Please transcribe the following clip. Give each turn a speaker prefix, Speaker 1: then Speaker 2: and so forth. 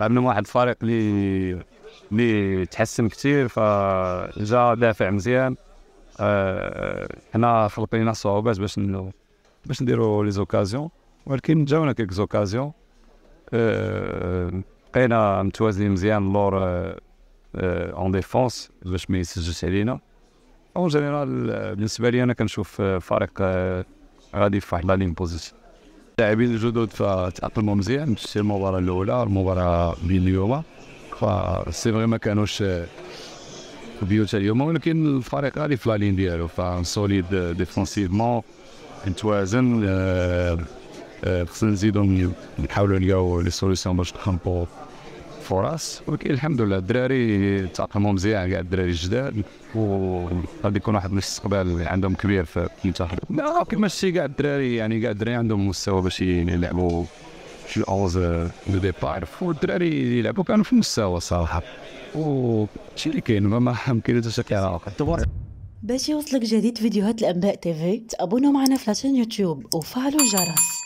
Speaker 1: عندهم واحد الفريق اللي اللي تحسن كثير فجا دافع مزيان حنا آه، خلق صعوبات باش باش نديرو لي زوكازيون ولكن جاونا كيك زوكازيون آه، بقينا متوازنين مزيان اللور اون آه، ديفونس باش ما يسجلش علينا اون جينيرال بالنسبه لي انا كنشوف فريق غادي في واحد لا لين بوزيسيون لاعبين الجدد فتاقلموا مزيان شتي المباراه الاولى المباراه بين اليوم فسي فغي ما كانوش بيوت اليوم ولكن الفريق غادي في لالين ديالو فسوليد ديفونسيفمون نتوازن آه، آه، خصنا نزيدو نحاولوا نلقاو لي سوليسيون باش نخنقو فرص ولكن الحمد لله الدراري تاقلموا مزيان كاع الدراري الجداد وغادي يكون واحد الاستقبال عندهم كبير في المنتخب لا كما شتي كاع الدراري يعني كاع الدراري عندهم مستوى باش يلعبوا في الاوز دو آه، ديبار والدراري يلعبوا كانوا في المستوى صراحه وشي اللي كاين ما يمكن حتى شي باش يوصلك جديد فيديوهات الانباء تيفي تابونوا معنا في لاشين يوتيوب وفعلوا الجرس